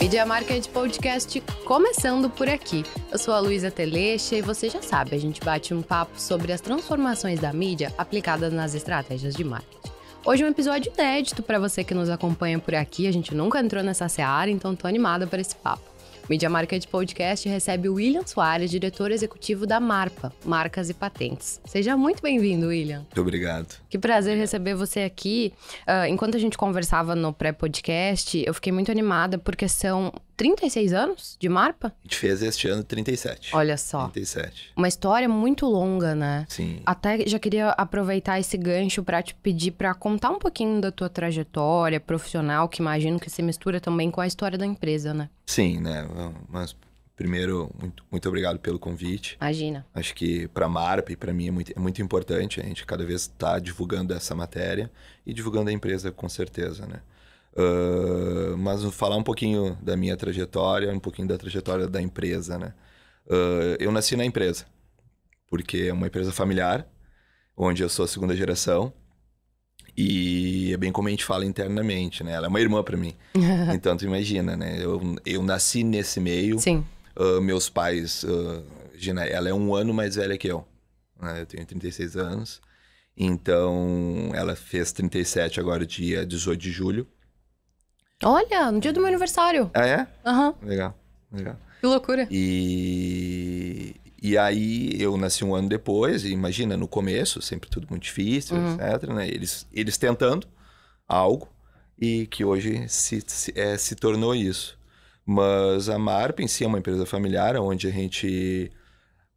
Media Market Podcast começando por aqui. Eu sou a Luísa Telecha e você já sabe, a gente bate um papo sobre as transformações da mídia aplicadas nas estratégias de marketing. Hoje é um episódio inédito para você que nos acompanha por aqui, a gente nunca entrou nessa seara, então tô animada para esse papo. Media Market Podcast recebe William Soares, diretor executivo da Marpa, Marcas e Patentes. Seja muito bem-vindo, William. Muito obrigado. Que prazer receber você aqui. Uh, enquanto a gente conversava no pré-podcast, eu fiquei muito animada porque são 36 anos de Marpa? A gente fez este ano 37. Olha só. 37. Uma história muito longa, né? Sim. Até já queria aproveitar esse gancho para te pedir para contar um pouquinho da tua trajetória profissional, que imagino que se mistura também com a história da empresa, né? Sim, né? Mas primeiro, muito, muito obrigado pelo convite. Imagina. Acho que para a Marpa e para mim é muito, é muito importante a gente cada vez estar tá divulgando essa matéria e divulgando a empresa com certeza, né? mas ah, mas falar um pouquinho da minha trajetória, um pouquinho da trajetória da empresa, né? Uh, eu nasci na empresa, porque é uma empresa familiar, onde eu sou a segunda geração. E é bem como a gente fala internamente, né? Ela é uma irmã para mim. então, tu imagina, né? Eu, eu nasci nesse meio. Sim. Uh, meus pais... Gina, ela é um ano mais velha que eu. Né? Eu tenho 36 anos. Então, ela fez 37 agora, dia 18 de julho. Olha, no dia do meu aniversário. Ah, é? Aham. Uhum. Legal, legal. Que loucura. E... E aí eu nasci um ano depois, e imagina, no começo, sempre tudo muito difícil, uhum. etc. Né? Eles, eles tentando algo e que hoje se, se, é, se tornou isso. Mas a Marp em si é uma empresa familiar, onde a gente...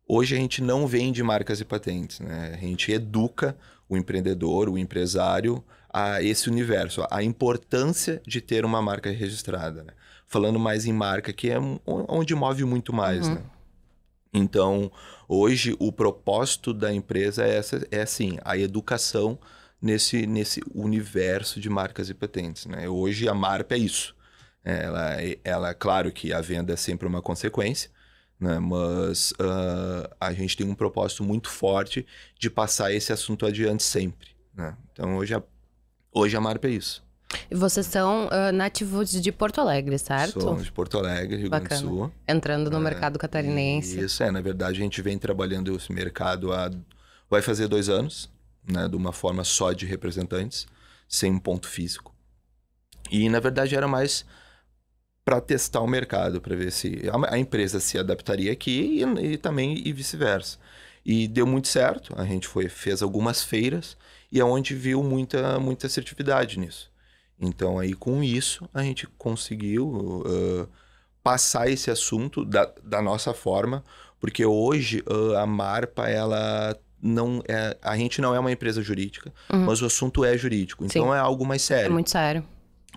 Hoje a gente não vende marcas e patentes, né? A gente educa o empreendedor, o empresário, a esse universo, a importância de ter uma marca registrada. Né? Falando mais em marca, que é onde move muito mais. Uhum. Né? Então, hoje, o propósito da empresa é, essa, é assim, a educação nesse, nesse universo de marcas e patentes. Né? Hoje, a MARP é isso. Ela, é, ela, claro que a venda é sempre uma consequência, né? Mas uh, a gente tem um propósito muito forte de passar esse assunto adiante sempre. Né? Então hoje a, hoje a Marpa é isso. E vocês são uh, nativos de Porto Alegre, certo? Somos de Porto Alegre, Rio Bacana. Grande do Sul. Entrando no é, mercado catarinense. Isso, é. Na verdade, a gente vem trabalhando esse mercado há... Vai fazer dois anos, né? De uma forma só de representantes, sem um ponto físico. E, na verdade, era mais para testar o mercado, para ver se a, a, empresa se adaptaria aqui e, e também e vice-versa. E deu muito certo, a gente foi, fez algumas feiras e é onde viu muita, muita assertividade nisso. Então, aí com isso, a gente conseguiu uh, passar esse assunto da, da, nossa forma, porque hoje uh, a Marpa, ela não é, a gente não é uma empresa jurídica, uhum. mas o assunto é jurídico. Então, Sim. é algo mais sério. É muito sério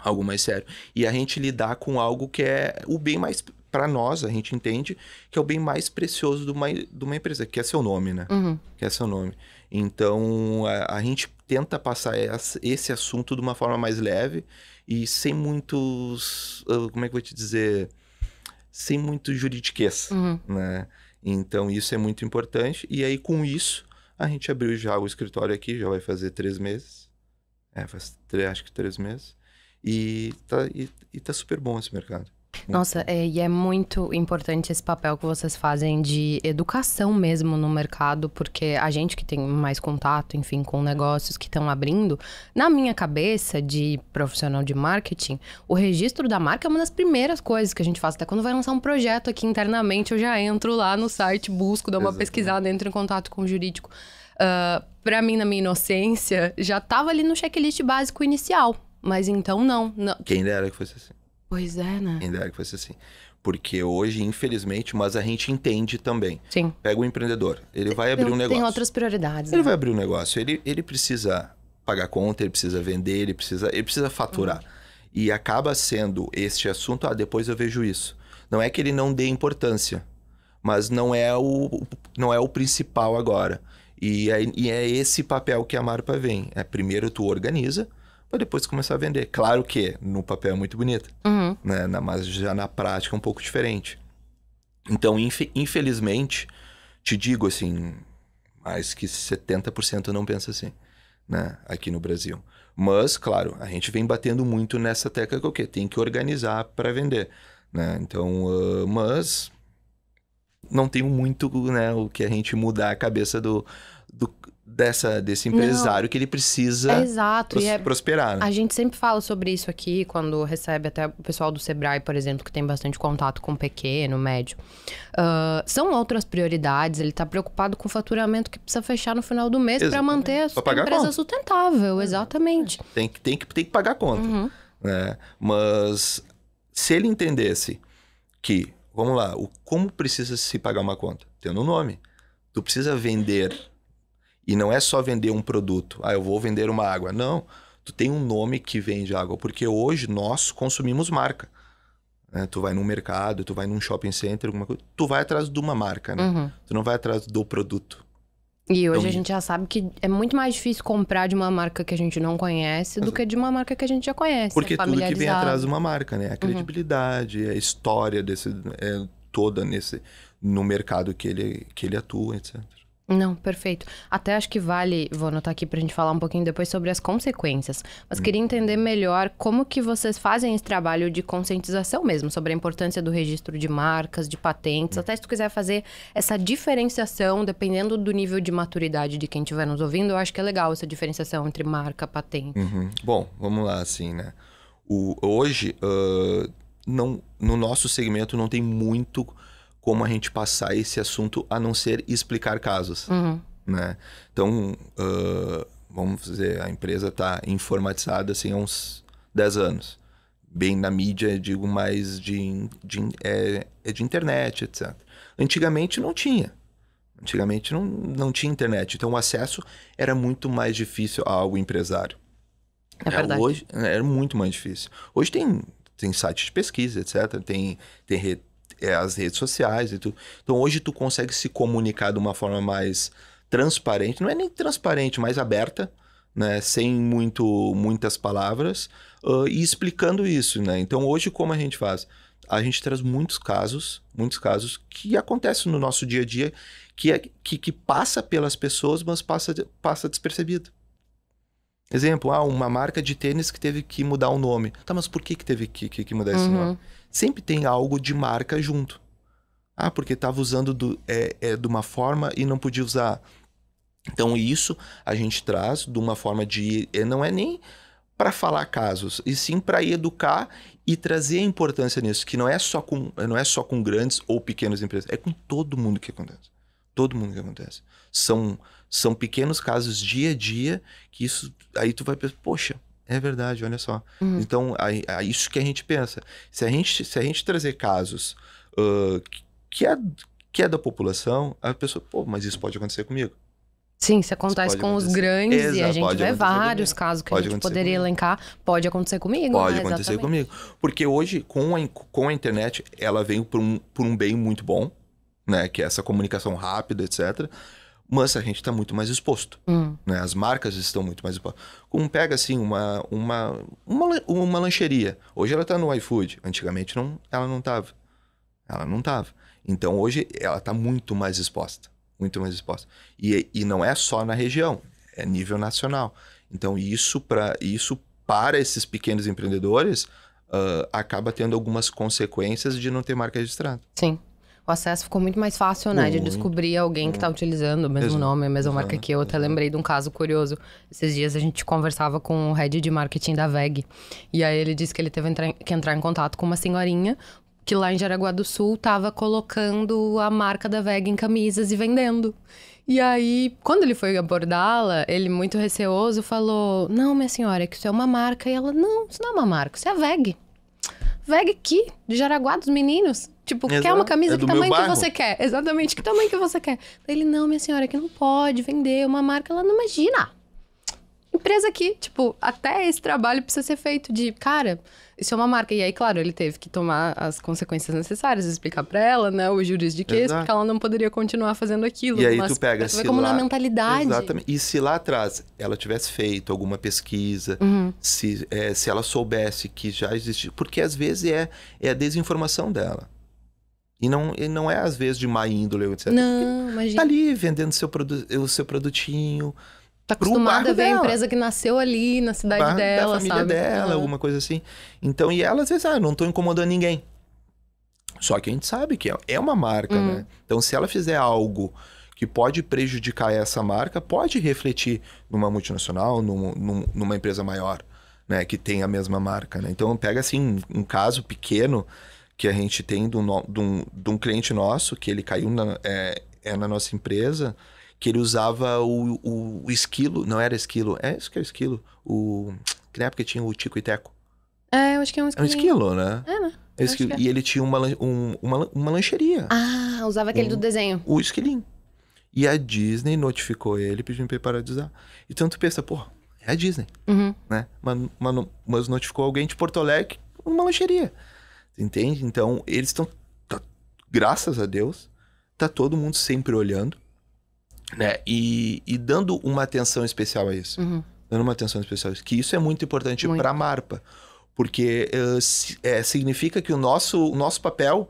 algo mais sério. E a gente lidar com algo que é o bem mais para nós, a gente entende que é o bem mais precioso de uma, de uma empresa, que é seu nome, né? Uhum. Que é seu nome. Então, a, a gente tenta passar esse assunto de uma forma mais leve e sem muitos. Ah, como é que eu vou te dizer? Sem muito juridiquês, uhum. né? Então, isso é muito importante. E aí, com isso, a gente abriu já o escritório aqui, já vai fazer três meses. É, faz três, acho que três meses. E tá, e, e tá super bom esse mercado. Nossa, é, e é muito importante esse papel que vocês fazem de educação mesmo no mercado, porque a gente que tem mais contato, enfim, com negócios que estão abrindo, na minha cabeça de profissional de marketing, o registro da marca é uma das primeiras coisas que a gente faz. Até quando vai lançar um projeto aqui internamente, eu já entro lá no site, busco, dou uma Exatamente. pesquisada, entro em contato com o jurídico. Uh, ah, para mim, na minha inocência, já estava ali no checklist básico inicial mas então não, não. Quem dera que fosse assim. Pois é, né? Quem dera que fosse assim. Porque hoje, infelizmente, mas a gente entende também. Sim. Pega o um empreendedor, ele vai abrir um negócio. Tem outras prioridades. Ele né? vai abrir um negócio, ele, ele precisa pagar conta, ele precisa vender, ele precisa, ele precisa faturar. Uhum. E acaba sendo este assunto, ah, depois eu vejo isso. Não é que ele não dê importância, mas não é o, não é o principal agora. E é, e é esse papel que a Marpa vem. É, primeiro tu organiza, para depois começar a vender. Claro que no papel é muito bonita, uhum. né? mas já na prática é um pouco diferente. Então, inf infelizmente, te digo assim, mais que 70% não pensa assim, né? Aqui no Brasil. Mas, claro, a gente vem batendo muito nessa tecla que é o quê? Tem que organizar para vender, né? Então, uh, mas não tem muito né, o que a gente mudar a cabeça do, do, dessa, desse empresário Não. que ele precisa é exato, pros, é, prosperar. Né? A gente sempre fala sobre isso aqui, quando recebe até o pessoal do Sebrae, por exemplo, que tem bastante contato com pequeno, médio. Uh, são outras prioridades, ele está preocupado com o faturamento que precisa fechar no final do mês para manter a, sua empresa sustentável, é. exatamente. Tem que, tem que, tem que pagar a conta. Uhum. Né? Mas se ele entendesse que, vamos lá, o como precisa se pagar uma conta? Tendo um nome. Tu precisa vender e não é só vender um produto. Ah, eu vou vender uma água. Não. Tu tem um nome que vende água, porque hoje nós consumimos marca. É, tu vai num mercado, tu vai num shopping center, alguma coisa. Tu vai atrás de uma marca, né? Uhum. Tu não vai atrás do produto. E hoje então, a gente já sabe que é muito mais difícil comprar de uma marca que a gente não conhece do que de uma marca que a gente já conhece. Porque é tudo que vem atrás de uma marca, né? A uhum. credibilidade, uhum. a história desse, é, toda nesse, no mercado que ele, que ele atua, etc. Não, perfeito. Até acho que vale, vou anotar aqui para a gente falar um pouquinho depois sobre as consequências. Mas hum. queria entender melhor como que vocês fazem esse trabalho de conscientização mesmo, sobre a importância do registro de marcas, de patentes, hum. até se tu quiser fazer essa diferenciação, dependendo do nível de maturidade de quem estiver nos ouvindo, eu acho que é legal essa diferenciação entre marca, patente. Uhum. Bom, vamos lá, assim, né? O, hoje, uh, não, no nosso segmento não tem muito como a gente passar esse assunto a não ser explicar casos. Uhum. Né? Então, uh, vamos dizer, a empresa está informatizada assim, há uns 10 anos. Bem na mídia, digo mais de, de, é, é de internet, etc. Antigamente não tinha. Antigamente não, não tinha internet, então o acesso era muito mais difícil ao empresário. É, é verdade. Hoje é, era muito mais difícil. Hoje tem, tem site de pesquisa, etc. Tem, tem rede é, as redes sociais e tudo. Então hoje tu consegue se comunicar de uma forma mais transparente, não é nem transparente, mais aberta, né, sem muito muitas palavras, uh, e explicando isso, né? Então hoje como a gente faz? A gente traz muitos casos, muitos casos que acontecem no nosso dia a dia, que, é, que, que passa pelas pessoas, mas passa, passa despercebido. Exemplo, ah, uma marca de tênis que teve que mudar o nome. Tá, mas por que, que teve que, que, que mudar uhum. esse nome? sempre tem algo de marca junto. Ah, porque estava usando do, é, é, de uma forma e não podia usar. Então, isso a gente traz de uma forma de. É, não é nem para falar casos, e sim para educar e trazer a importância nisso, que não é, só com, não é só com grandes ou pequenas empresas, é com todo mundo que acontece. Todo mundo que acontece. São, são pequenos casos dia a dia que isso. Aí tu vai pensar, poxa, é verdade, olha só. Uhum. Então, é, isso que a gente pensa. Se a gente, se a gente trazer casos uh, que, é, que é da população, a pessoa, pô, mas isso pode acontecer comigo. Sim, se acontece com acontecer. os grandes Exato, e a gente vê vários comigo. casos que pode a gente poderia comigo. elencar, pode acontecer comigo. Pode né? acontecer Exatamente. comigo. Porque hoje, com a, com a internet, ela veio por um, por um bem muito bom, né? Que é essa comunicação rápida, etc mas a gente está muito mais exposto. Hum. Né? As marcas estão muito mais expostas. Como pega assim uma, uma, uma, uma lancheria. Hoje ela está no iFood. Antigamente não, ela não estava. Ela não estava. Então hoje ela está muito mais exposta. Muito mais exposta. E, e não é só na região, é nível nacional. Então isso, pra, isso para esses pequenos empreendedores uh, acaba tendo algumas consequências de não ter marca registrada. Sim o acesso ficou muito mais fácil, né? Muito, de descobrir alguém que está utilizando o mesmo Exato. nome, a mesma Exato. marca que eu. Até lembrei de um caso curioso. Esses dias a gente conversava com o head de marketing da VEG. E aí ele disse que ele teve que entrar em contato com uma senhorinha que lá em Jaraguá do Sul estava colocando a marca da VEG em camisas e vendendo. E aí, quando ele foi abordá-la, ele muito receoso falou: Não, minha senhora, é que isso é uma marca. E ela: Não, isso não é uma marca, isso é a VEG. Veg aqui, de Jaraguá, dos meninos. Tipo, Exato. quer uma camisa? É que tamanho que você quer? Exatamente, que tamanho que você quer? Ele, não, minha senhora, que não pode vender uma marca. Ela não imagina aqui. Tipo, até esse trabalho precisa ser feito de, cara, isso é uma marca. E aí, claro, ele teve que tomar as consequências necessárias, explicar para ela, né, o juridiquês, porque ela não poderia continuar fazendo aquilo. E aí mas, tu pega se como lá, na mentalidade. Exatamente. E se lá atrás ela tivesse feito alguma pesquisa, uhum. se, é, se ela soubesse que já existia... Porque às vezes é, é a desinformação dela. E não, e não é às vezes de má índole, etc. Não, imagina. Tá ali vendendo seu o seu produtinho tá acostumada a ver a empresa que nasceu ali na cidade barco dela, da família sabe? dela, tipo, alguma coisa assim. Então, e ela às vezes, ah, não tô incomodando ninguém. Só que a gente sabe que é, é uma marca, hum. né? Então, se ela fizer algo que pode prejudicar essa marca, pode refletir numa multinacional, num, num, numa empresa maior, né? Que tem a mesma marca, né? Então, pega assim um, um caso pequeno que a gente tem de um, de um, de um cliente nosso, que ele caiu na, é, é na nossa empresa que ele usava o, o, o esquilo, não era esquilo, é isso que é esquilo, o, que na época tinha o Tico e Teco. É, eu acho que é um esquilo. É um esquilo, né? É, né? É esquilo, é. E ele tinha uma, um, uma, uma lancheria. Ah, usava aquele um, do desenho. O esquilinho. E a Disney notificou ele pedindo pra ele parar de usar. Então tu pensa, pô, é a Disney, uhum. né? Mas, mas, mas notificou alguém de Porto Alegre uma lancheria. Entende? Então, eles estão. Tá, graças a Deus, tá todo mundo sempre olhando. Né? E, e dando uma atenção especial a isso. Uhum. Dando uma atenção especial a isso. Que isso é muito importante para a Marpa. Porque eh, é, significa que o nosso, o nosso papel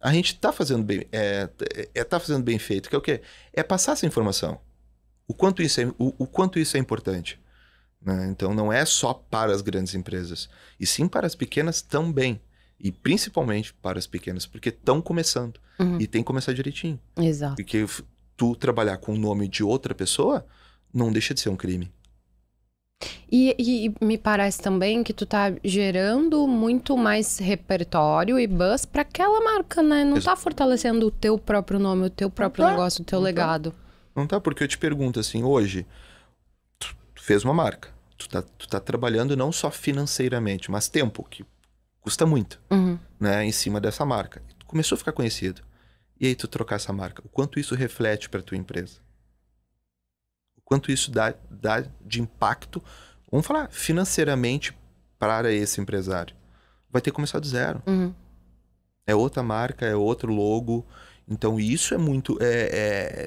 a gente está fazendo bem é, é, tá fazendo bem feito que é o quê? é passar essa informação o quanto isso é, o, o quanto isso é importante né? então não é só para as grandes empresas e sim para as pequenas também e principalmente para as pequenas porque estão começando uhum. e tem que começar direitinho exato porque tu trabalhar com o nome de outra pessoa, não deixa de ser um crime. E, e, me parece também que tu tá gerando muito mais repertório e buzz para aquela marca, né? Não Exato. tá fortalecendo o teu próprio nome, o teu próprio tá. negócio, o teu não tá. legado. Tá. Não tá, porque eu te pergunto assim, hoje, tu, tu fez uma marca, tu tá, tu tá trabalhando não só financeiramente, mas tempo, que custa muito, uhum. né? Em cima dessa marca. Tu começou a ficar conhecido. E aí tu trocar essa marca, o quanto isso reflete para tua empresa? O quanto isso dá, dá de impacto, vamos falar, financeiramente para esse empresário? Vai ter que começar do zero. Uhum. É outra marca, é outro logo. Então isso é muito, é,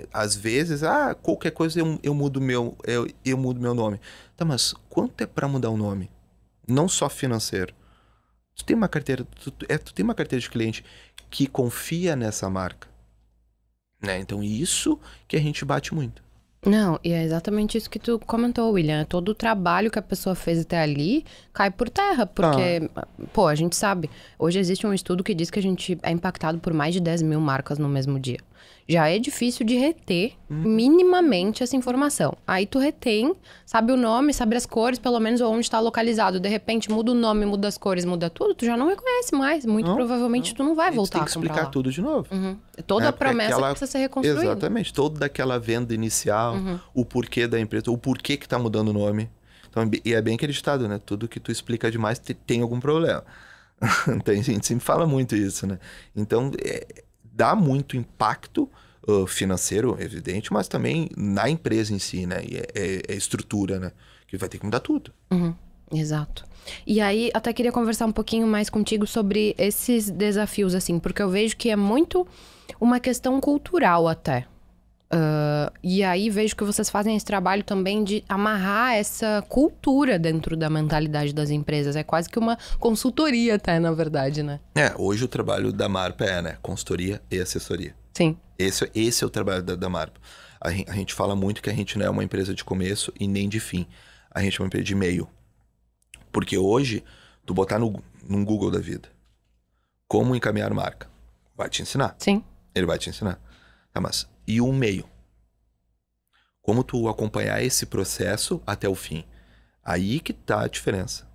é, às vezes, ah, qualquer coisa eu, eu mudo meu, eu, eu mudo meu nome. Tá, mas quanto é para mudar o um nome? Não só financeiro. Tu tem uma carteira, tu, é, tu tem uma carteira de cliente que confia nessa marca. Né? Então, isso que a gente bate muito. Não, e é exatamente isso que tu comentou, William. É todo o trabalho que a pessoa fez até ali cai por terra, porque, ah. pô, a gente sabe. Hoje existe um estudo que diz que a gente é impactado por mais de 10 mil marcas no mesmo dia já é difícil de reter hum. minimamente essa informação. Aí tu retém, sabe o nome, sabe as cores, pelo menos onde está localizado. De repente muda o nome, muda as cores, muda tudo, tu já não reconhece mais. Muito não, provavelmente não. tu não vai voltar a tu Tem que explicar lá. tudo de novo. Uhum. É toda é, a promessa aquela... precisa ser reconstruída. Exatamente, toda aquela venda inicial, uhum. o porquê da empresa, o porquê que está mudando o nome. Então, é e é bem acreditado, né? Tudo que tu explica demais tem algum problema. tem a gente sempre fala muito isso, né? Então, é, dá muito impacto uh, financeiro, evidente, mas também na empresa em si, né? E é, é, é estrutura, né? Que vai ter que mudar tudo. Uhum. Exato. E aí, até queria conversar um pouquinho mais contigo sobre esses desafios, assim, porque eu vejo que é muito uma questão cultural até, Uh, e aí vejo que vocês fazem esse trabalho também de amarrar essa cultura dentro da mentalidade das empresas. É quase que uma consultoria até, na verdade, né? É, hoje o trabalho da Marpa é, né? Consultoria e assessoria. Sim. Esse, esse é o trabalho da, da Marpa. A, a gente fala muito que a gente não é uma empresa de começo e nem de fim. A gente é uma empresa de meio. Porque hoje, tu botar no, num Google da vida como encaminhar marca, vai te ensinar. Sim. Ele vai te ensinar. Tá, mas e um meio. Como tu acompanhar esse processo até o fim. Aí que tá a diferença.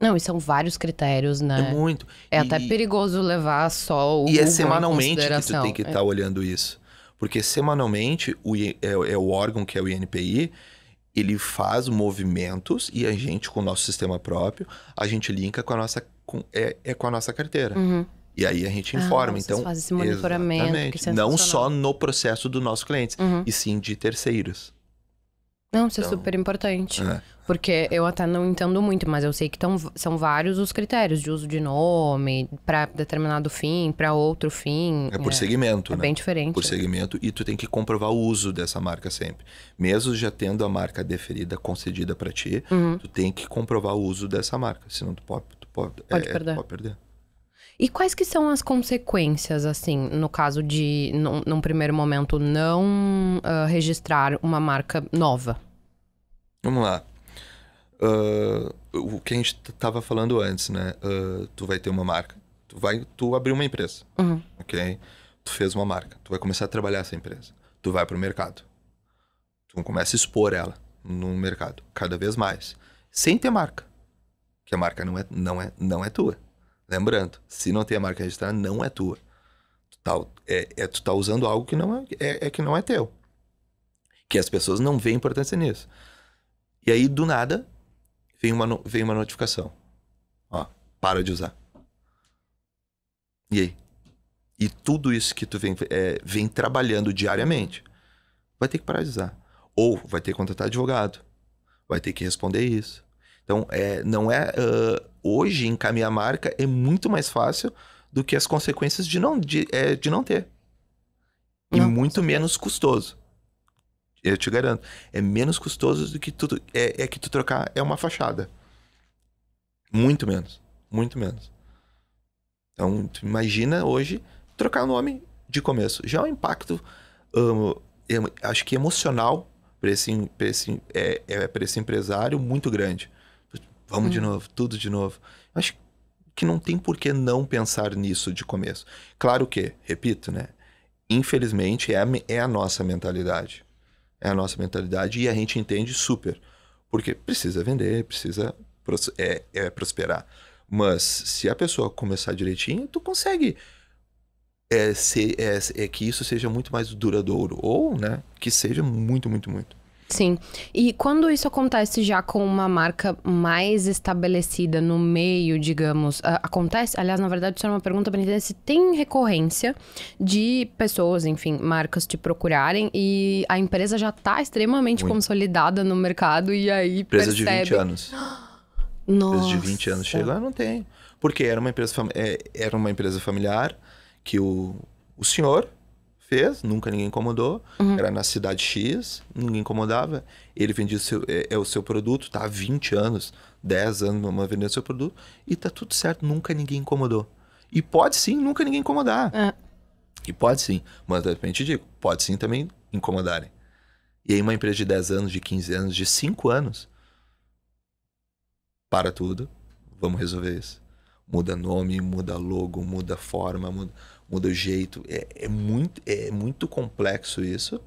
Não, e são vários critérios, né? É muito. É e, até perigoso levar só o. E é semanalmente que tu tem que estar é. tá é. olhando isso. Porque semanalmente o, é, é, o órgão que é o INPI, ele faz movimentos e a gente, com o nosso sistema próprio, a gente linka com a nossa. Com, é, é com a nossa carteira. Uhum. E aí a gente ah, informa. Ah, então, faz esse monitoramento. não só no processo do nossos clientes uhum. e sim de terceiros. Não, isso é então, é super importante. É. Porque eu até não entendo muito, mas eu sei que tão, são vários os critérios de uso de nome, para determinado fim, para outro fim. É por é, segmento, é né? bem diferente. Por segmento, e tu tem que comprovar o uso dessa marca sempre. Mesmo já tendo a marca deferida, concedida para ti, uhum. tu tem que comprovar o uso dessa marca, senão tu pode, tu pode, pode perder. Pode perder. E quais que são as consequências, assim, no caso de, num, num primeiro momento, não uh, registrar uma marca nova? Vamos lá. Uh, o que a gente estava falando antes, né? Uh, tu vai ter uma marca, tu vai, tu abrir uma empresa, uhum. ok? Tu fez uma marca, tu vai começar a trabalhar essa empresa, tu vai para o mercado, tu começa a expor ela no mercado cada vez mais, sem ter marca, que a marca não é, não é, não é tua. Lembrando, se não tem a marca registrada, não é tua. Tu tá, é, é, tu tá usando algo que não é, é, é, que não é teu. Que as pessoas não veem importância nisso. E aí, do nada, vem uma, vem uma notificação. Ó, para de usar. E aí? E tudo isso que tu vem, é, vem trabalhando diariamente, vai ter que parar de usar. Ou vai ter que contratar advogado. Vai ter que responder isso. Então, é, não é. Uh, hoje, encaminhar a marca é muito mais fácil do que as consequências de não, de, é, de não ter. E não, muito menos custoso. Eu te garanto. É menos custoso do que tudo. É, é que tu trocar é uma fachada. Muito menos. Muito menos. Então, tu imagina hoje trocar o nome de começo. Já é um impacto, um, acho que emocional para esse, esse, é, é, esse empresário muito grande. Vamos hum. de novo, tudo de novo. Acho que não tem por que não pensar nisso de começo. Claro que, repito, né? Infelizmente é a, é a nossa mentalidade. É a nossa mentalidade e a gente entende super. Porque precisa vender, precisa pros, é, é prosperar. Mas se a pessoa começar direitinho, tu consegue é, ser, é, é que isso seja muito mais duradouro. Ou, né? Que seja muito, muito, muito. Sim. E quando isso acontece já com uma marca mais estabelecida no meio, digamos, acontece. Aliás, na verdade, isso era é uma pergunta para entender se tem recorrência de pessoas, enfim, marcas te procurarem e a empresa já está extremamente Muito. consolidada no mercado e aí empresa percebe. Empresa de 20 anos. Nossa. Empresa de 20 anos chega, não tem. Porque era uma empresa, é, era uma empresa familiar que o, o senhor fez, nunca ninguém incomodou. Uhum. Era na cidade X, ninguém incomodava. Ele vendia seu, é, é, o seu produto, tá há 20 anos, 10 anos uma vendendo seu produto, e tá tudo certo, nunca ninguém incomodou. E pode sim, nunca ninguém incomodar. É. E pode sim, mas de repente digo, pode sim também incomodarem. E aí uma empresa de 10 anos, de 15 anos, de 5 anos, para tudo, vamos resolver isso. Muda nome, muda logo, muda forma, muda muda o jeito. É, é, muito, é muito complexo isso.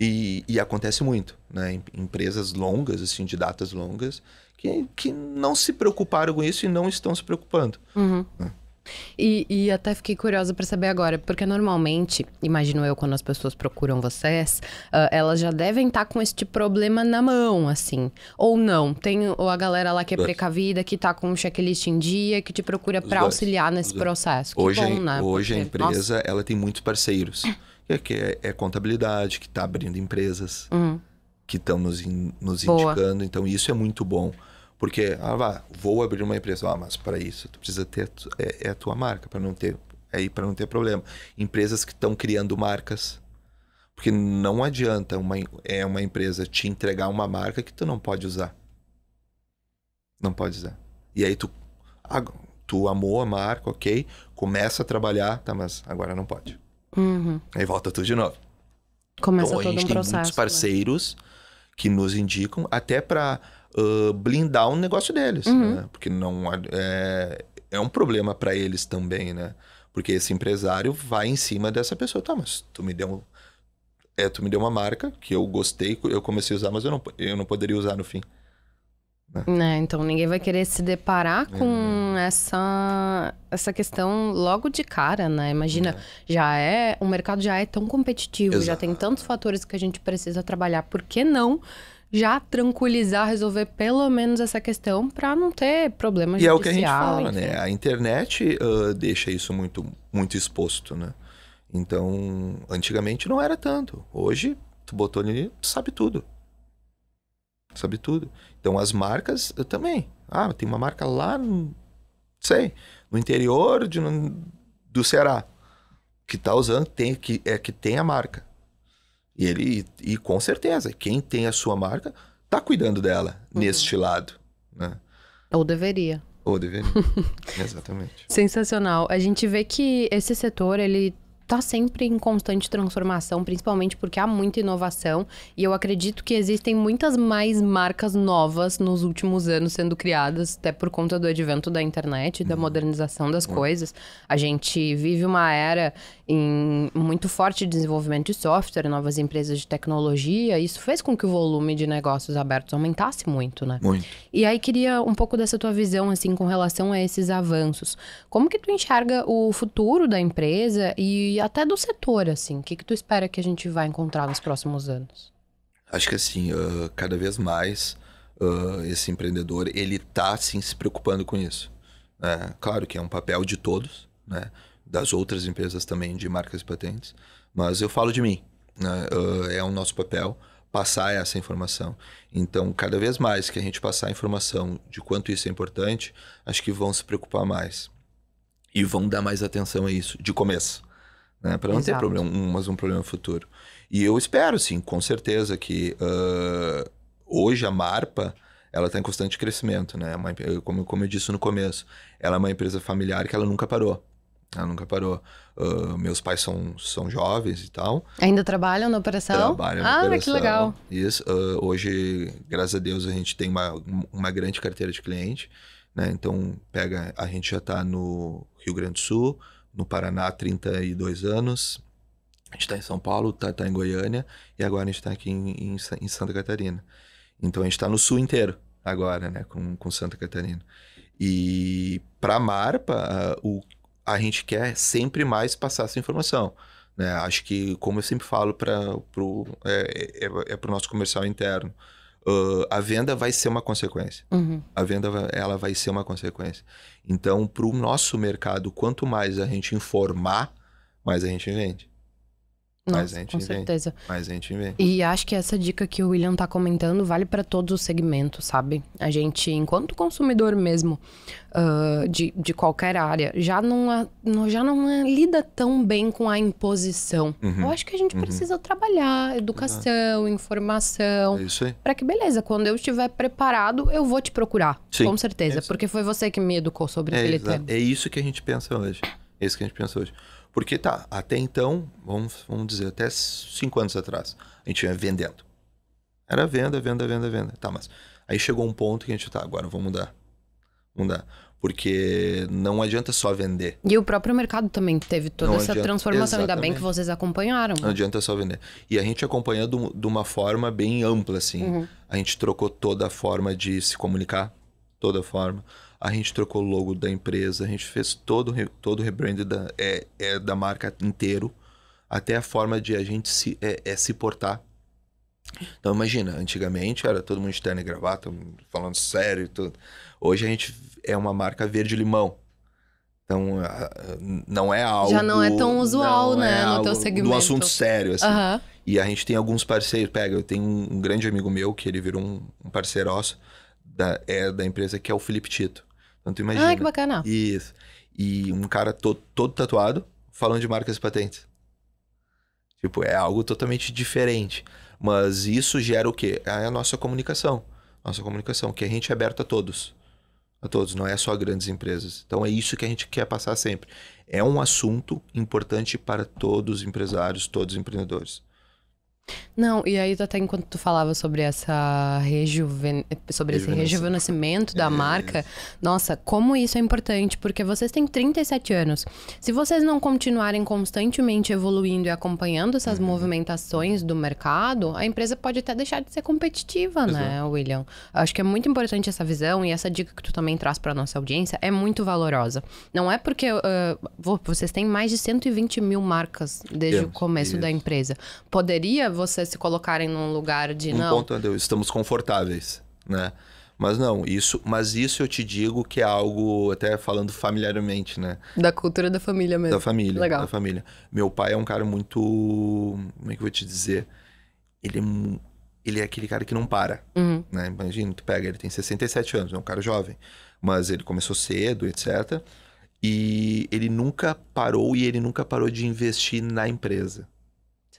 E, e acontece muito, né? Empresas longas, assim, de datas longas, que, que não se preocuparam com isso e não estão se preocupando. Uhum. Né? E, e até fiquei curiosa para saber agora, porque normalmente, imagino eu, quando as pessoas procuram vocês, uh, elas já devem estar tá com este problema na mão, assim. Ou não. Tem ou a galera lá que é precavida, que tá com um checklist em dia, que te procura para auxiliar nesse processo. Que hoje bom, né? hoje a empresa nossa. ela tem muitos parceiros. É, que é, é contabilidade, que está abrindo empresas, uhum. que estão nos, in, nos indicando. Então, isso é muito bom. Porque, ah, vá, vou abrir uma empresa. Ah, mas para isso tu precisa ter é, é a tua marca, para não ter aí é para não ter problema. Empresas que estão criando marcas. Porque não adianta uma, é uma empresa te entregar uma marca que tu não pode usar. Não pode usar. E aí tu, ah, tu amou a marca, ok, começa a trabalhar, tá, mas agora não pode. Uhum. Aí volta tudo de novo. Começa então, todo a gente um tem muitos né? parceiros né? que nos indicam, até para uh, blindar um negócio deles, uhum. né? Porque não é, é um problema para eles também, né? Porque esse empresário vai em cima dessa pessoa. Tá, mas tu me deu, é, tu me deu uma marca que eu gostei, eu comecei a usar, mas eu não, eu não poderia usar no fim. Né? né então ninguém vai querer se deparar é. com é. essa, essa questão logo de cara, né? Imagina, é. já é. O mercado já é tão competitivo, Exato. já tem tantos fatores que a gente precisa trabalhar. Por que não já tranquilizar, resolver pelo menos essa questão para não ter problemas. E é o que a gente fala, enfim. né? A internet uh, deixa isso muito, muito exposto, né? Então, antigamente não era tanto. Hoje, tu botou ali, tu sabe tudo. Sabe tudo. Então, as marcas eu também. Ah, tem uma marca lá, no, sei, no interior de, no, do Ceará, que tá usando, tem, que, é que tem a marca. E ele, e com certeza, quem tem a sua marca tá cuidando dela uhum. neste lado. Né? Ou deveria. Ou deveria. Exatamente. Sensacional. A gente vê que esse setor, ele tá sempre em constante transformação, principalmente porque há muita inovação e eu acredito que existem muitas mais marcas novas nos últimos anos sendo criadas, até por conta do advento da internet, da uhum. modernização das é. coisas. A gente vive uma era em muito forte desenvolvimento de software, novas empresas de tecnologia. Isso fez com que o volume de negócios abertos aumentasse muito, né? Muito. E aí queria um pouco dessa tua visão assim com relação a esses avanços. Como que tu enxerga o futuro da empresa e até do setor assim? O que que tu espera que a gente vai encontrar nos próximos anos? Acho que assim, uh, cada vez mais uh, esse empreendedor ele está sim se preocupando com isso. É, claro que é um papel de todos, né? das outras empresas também de marcas e patentes, mas eu falo de mim. Né? Uh, é o nosso papel passar essa informação. Então, cada vez mais que a gente passar a informação de quanto isso é importante, acho que vão se preocupar mais e vão dar mais atenção a isso de começo, né? para não Exato. ter problema, um, mas um problema futuro. E eu espero, sim, com certeza que uh, hoje a Marpa ela está em constante crescimento, né? É como, como eu disse no começo, ela é uma empresa familiar que ela nunca parou. Ela nunca parou. Uh, meus pais são, são jovens e tal. Ainda trabalham na operação? Trabalham na ah, operação. Ah, que legal. Isso. Uh, hoje, graças a Deus, a gente tem uma, uma grande carteira de cliente. Né? Então, pega, a gente já está no Rio Grande do Sul, no Paraná, 32 anos. A gente está em São Paulo, está tá em Goiânia e agora a gente está aqui em, em, em, Santa Catarina. Então, a gente está no sul inteiro agora, né? Com, com Santa Catarina. E para a Marpa, uh, o a gente quer sempre mais passar essa informação. Né? Acho que, como eu sempre falo, para o é, é, é, é pro nosso comercial interno, uh, a venda vai ser uma consequência. Uhum. A venda ela vai ser uma consequência. Então, para o nosso mercado, quanto mais a gente informar, mais a gente vende mais mas a gente com inventa. certeza. gente vem. E acho que essa dica que o William tá comentando vale para todos os segmentos, sabe? A gente, enquanto consumidor mesmo, uh, de, de qualquer área, já não, já não lida tão bem com a imposição. Uhum. Eu acho que a gente uhum. precisa trabalhar educação, uhum. informação. É isso aí. Pra que, beleza, quando eu estiver preparado, eu vou te procurar. Sim. Com certeza. É porque foi você que me educou sobre é, aquele tema. É isso que a gente pensa hoje. É isso que a gente pensa hoje. Porque tá, até então, vamos, vamos dizer, até cinco anos atrás, a gente ia vendendo. Era venda, venda, venda, venda. Tá, mas aí chegou um ponto que a gente tá, agora vamos mudar. Mudar. Porque não adianta só vender. E o próprio mercado também teve toda não essa adianta, transformação. Exatamente. Ainda bem que vocês acompanharam. Não adianta só vender. E a gente acompanhou de uma forma bem ampla, assim. Uhum. A gente trocou toda a forma de se comunicar, toda a forma a gente trocou o logo da empresa, a gente fez todo, todo o rebrand da, é, é, da marca inteiro, até a forma de a gente se, é, é se portar. Então imagina, antigamente era todo mundo de terno e gravata, falando sério e tudo. Hoje a gente é uma marca verde-limão. Então, não é algo. Já não é tão usual, né? É no teu segmento. Um assunto sério, assim. Uhum. E a gente tem alguns parceiros. Pega, eu tenho um grande amigo meu que ele virou um, um parceiraço da, é, da empresa, que é o Felipe Tito. Então tu imagina. Ah, que bacana. Isso. E um cara todo, todo tatuado falando de marcas e patentes. Tipo, é algo totalmente diferente. Mas isso gera o quê? É a nossa comunicação. Nossa comunicação, que a gente é aberta a todos. A todos, não é só grandes empresas. Então é isso que a gente quer passar sempre. É um assunto importante para todos os empresários, todos os empreendedores. Não, e aí até enquanto tu falava sobre essa rejuven... sobre esse rejuvenescimento da é, marca, nossa, como isso é importante, porque vocês têm 37 anos. Se vocês não continuarem constantemente evoluindo e acompanhando essas uhum. movimentações do mercado, a empresa pode até deixar de ser competitiva, né, Exato. né, William? Acho que é muito importante essa visão e essa dica que tu também traz para nossa audiência é muito valorosa. Não é porque uh, vocês têm mais de 120 mil marcas desde yes, o começo yes. da empresa. Poderia vocês se colocarem num lugar de um não. ponto onde estamos confortáveis, né? Mas não, isso, mas isso eu te digo que é algo até falando familiarmente, né? Da cultura da família mesmo. Da família, Legal. da família. Meu pai é um cara muito, como é que eu vou te dizer? Ele é, ele é aquele cara que não para, uhum. né? Imagina, tu pega, ele tem 67 anos, é um cara jovem, mas ele começou cedo, etc. E ele nunca parou e ele nunca parou de investir na empresa.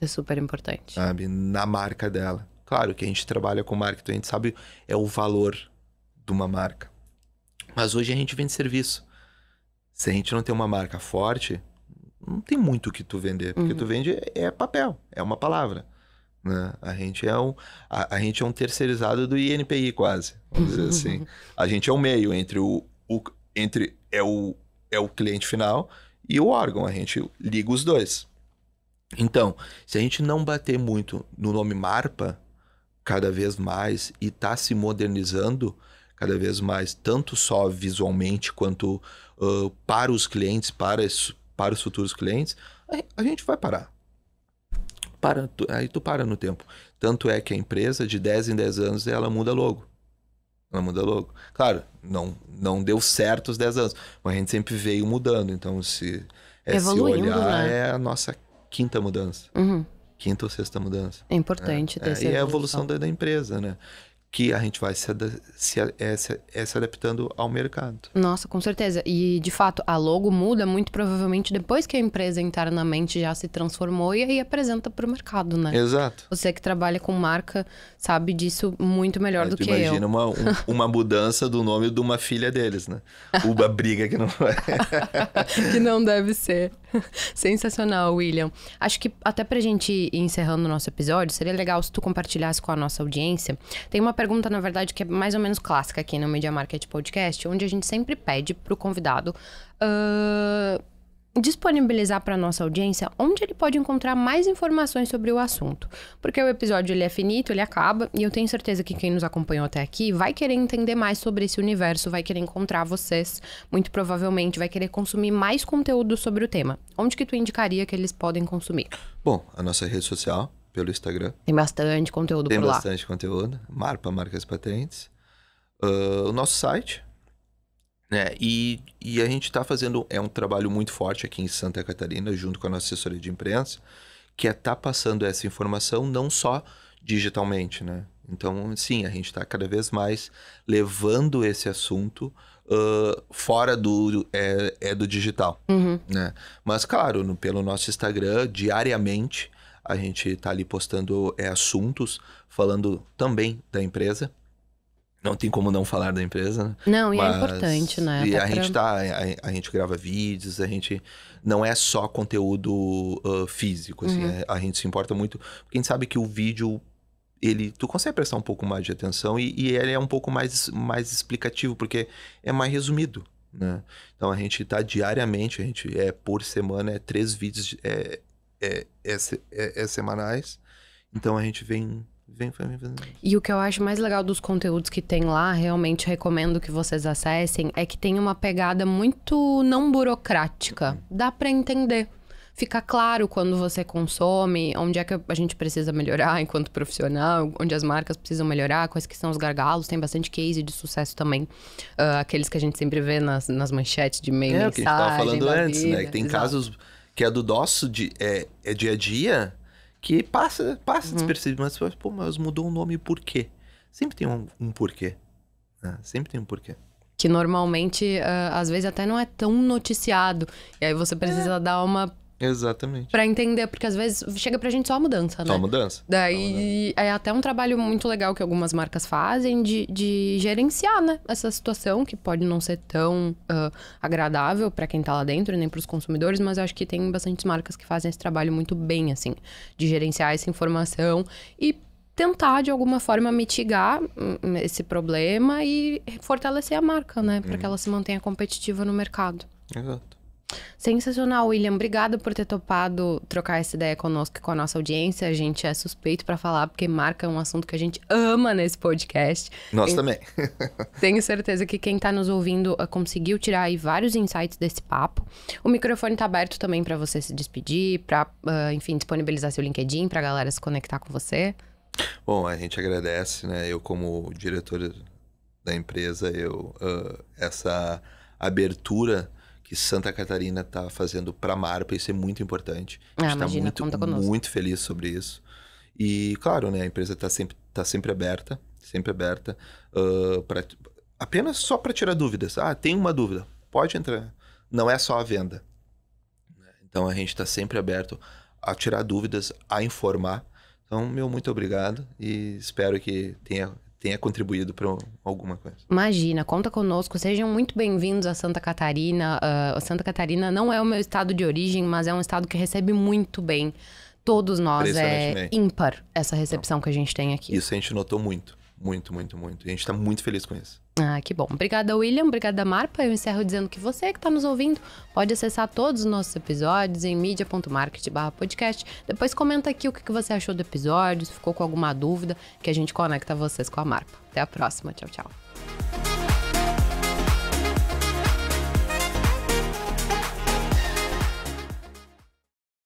Isso é super importante. Sabe? Na marca dela. Claro que a gente trabalha com marketing, a gente sabe é o valor de uma marca. Mas hoje a gente vende serviço. Se a gente não tem uma marca forte, não tem muito o que tu vender. Porque uhum. tu vende é papel, é uma palavra. Né? A, gente é um, a, a, gente é um terceirizado do INPI quase, vamos dizer assim. A gente é o meio entre o, o, entre é o, é o cliente final e o órgão. A gente liga os dois. Então, se a gente não bater muito no nome Marpa, cada vez mais, e tá se modernizando cada vez mais, tanto só visualmente quanto uh, para os clientes, para, para os futuros clientes, a gente vai parar. Para, tu, aí tu para no tempo. Tanto é que a empresa, de 10 em 10 anos, ela muda logo. Ela muda logo. Claro, não, não deu certo os 10 anos, mas a gente sempre veio mudando. Então, se, é, se olhar, né? é a nossa quinta mudança. Uhum. Quinta ou sexta mudança. É importante é, ter é, essa E é evolução. a evolução da, da, empresa, né? Que a gente vai se, se, é, se, se, adaptando ao mercado. Nossa, com certeza. E, de fato, a logo muda muito provavelmente depois que a empresa internamente já se transformou e aí apresenta para o mercado, né? Exato. Você que trabalha com marca sabe disso muito melhor é, do que imagina eu. Imagina uma, um, uma mudança do nome de uma filha deles, né? Uma briga que não é. que não deve ser. Sensacional, William. Acho que até pra gente ir encerrando o nosso episódio, seria legal se tu compartilhasse com a nossa audiência. Tem uma pergunta, na verdade, que é mais ou menos clássica aqui no Media Market Podcast, onde a gente sempre pede pro convidado. Uh disponibilizar para nossa audiência onde ele pode encontrar mais informações sobre o assunto, porque o episódio ele é finito, ele acaba e eu tenho certeza que quem nos acompanhou até aqui vai querer entender mais sobre esse universo, vai querer encontrar vocês, muito provavelmente vai querer consumir mais conteúdo sobre o tema. Onde que tu indicaria que eles podem consumir? Bom, a nossa rede social pelo Instagram. Tem bastante conteúdo Tem por lá. Tem bastante conteúdo. Marpa Marcas Patentes. Uh, o nosso site, né? E, e a gente está fazendo é um trabalho muito forte aqui em Santa Catarina, junto com a nossa assessoria de imprensa, que é estar tá passando essa informação não só digitalmente, né? Então, sim, a gente está cada vez mais levando esse assunto uh, fora do é, é do digital, uhum. né? Mas claro, no, pelo nosso Instagram diariamente a gente está ali postando é, assuntos, falando também da empresa, não tem como não falar da empresa. Né? Não, e é mas... é importante, né? E a pra... gente tá, a, a, gente grava vídeos, a gente não é só conteúdo uh, físico, assim, uhum. a, é, a gente se importa muito, porque a gente sabe que o vídeo ele tu consegue prestar um pouco mais de atenção e, e, ele é um pouco mais, mais explicativo porque é mais resumido né? então a gente está diariamente a gente é por semana é três vídeos é é, é, é, é, semanais então a gente vem vem, vem, vem. E o que eu acho mais legal dos conteúdos que tem lá, realmente recomendo que vocês acessem, é que tem uma pegada muito não burocrática. Uhum. Dá para entender. Fica claro quando você consome, onde é que a gente precisa melhorar enquanto profissional, onde as marcas precisam melhorar, quais que são os gargalos. Tem bastante case de sucesso também. Uh, aqueles que a gente sempre vê nas, nas manchetes de e-mail, é, o que a gente tava falando antes, né? vida, né? Que tem exato. casos que é do nosso de, é, é dia a dia que passa, passa uhum. despercebido, mas pô, mas mudou o nome por quê? Sempre tem um, um porquê. Né? Sempre tem um porquê. Que normalmente, uh, às vezes, até não é tão noticiado. E aí você precisa é. dar uma Exatamente. Pra entender, porque às vezes chega pra gente só a mudança, né? Só a mudança. Daí é até um trabalho muito legal que algumas marcas fazem de, de gerenciar, né? Essa situação que pode não ser tão uh, agradável para quem tá lá dentro, nem pros consumidores, mas eu acho que tem bastantes marcas que fazem esse trabalho muito bem, assim, de gerenciar essa informação e tentar de alguma forma mitigar hum, esse problema e fortalecer a marca, né, para hum. que uhum. ela se mantenha competitiva no mercado. Exato. Sensacional, William. Obrigada por ter topado trocar essa ideia conosco e com a nossa audiência. A gente é suspeito para falar, porque marca um assunto que a gente ama nesse podcast. Nós também. Tenho certeza que quem está nos ouvindo ah, conseguiu tirar aí vários insights desse papo. O microfone está aberto também para você se despedir, para, uh, ah, enfim, disponibilizar seu LinkedIn para a galera se conectar com você. Bom, a gente agradece, né? Eu, como diretor da empresa, eu uh, essa abertura que Santa Catarina está fazendo para a Marpa, isso é muito importante. Ah, a gente está ah, muito, muito feliz sobre isso. E, claro, né, a empresa está sempre, tá sempre aberta, sempre aberta, uh, pra, apenas só para tirar dúvidas. Ah, tem uma dúvida, pode entrar. Não é só a venda. Né? Então, a gente está sempre aberto a tirar dúvidas, a informar. Então, meu muito obrigado e espero que tenha tenha contribuído para alguma coisa. Imagina, conta conosco. Sejam muito bem-vindos a Santa Catarina. Uh, Santa Catarina não é o meu estado de origem, mas é um estado que recebe muito bem todos nós. É ímpar essa recepção não. que a gente tem aqui. Isso a gente notou muito. Muito, muito, muito. E a gente está muito feliz com isso. Ah, que bom. Obrigada, William. Obrigada, Marpa. Eu encerro dizendo que você que está nos ouvindo pode acessar todos os nossos episódios em media.market/podcast. Depois comenta aqui o que você achou do episódio, se ficou com alguma dúvida, que a gente conecta vocês com a Marpa. Até a próxima. Tchau, tchau.